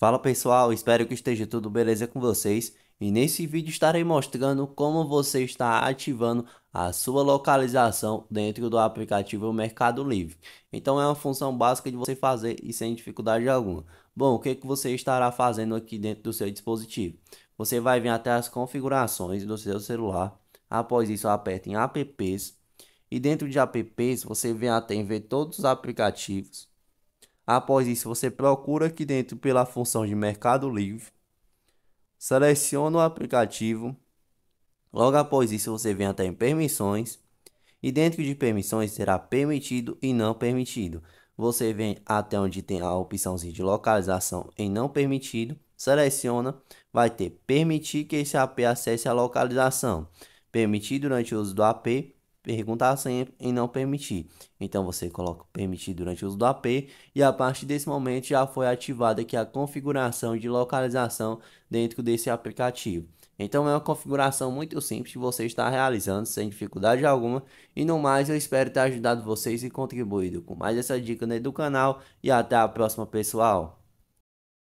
Fala pessoal, espero que esteja tudo beleza com vocês e nesse vídeo estarei mostrando como você está ativando a sua localização dentro do aplicativo Mercado Livre. Então é uma função básica de você fazer e sem dificuldade alguma. Bom, o que, que você estará fazendo aqui dentro do seu dispositivo? Você vai vir até as configurações do seu celular, após isso aperta em apps e dentro de apps você vem até em ver todos os aplicativos Após isso, você procura aqui dentro pela função de Mercado Livre. Seleciona o aplicativo. Logo após isso, você vem até em Permissões. E dentro de Permissões será Permitido e Não Permitido. Você vem até onde tem a opção de localização em não permitido, seleciona, vai ter permitir que esse AP acesse a localização, permitir durante o uso do AP perguntar sempre e não permitir. Então você coloca permitir durante o uso do AP e a partir desse momento já foi ativada aqui a configuração de localização dentro desse aplicativo. Então é uma configuração muito simples que você está realizando sem dificuldade alguma. E no mais eu espero ter ajudado vocês e contribuído com mais essa dica né, do canal e até a próxima pessoal.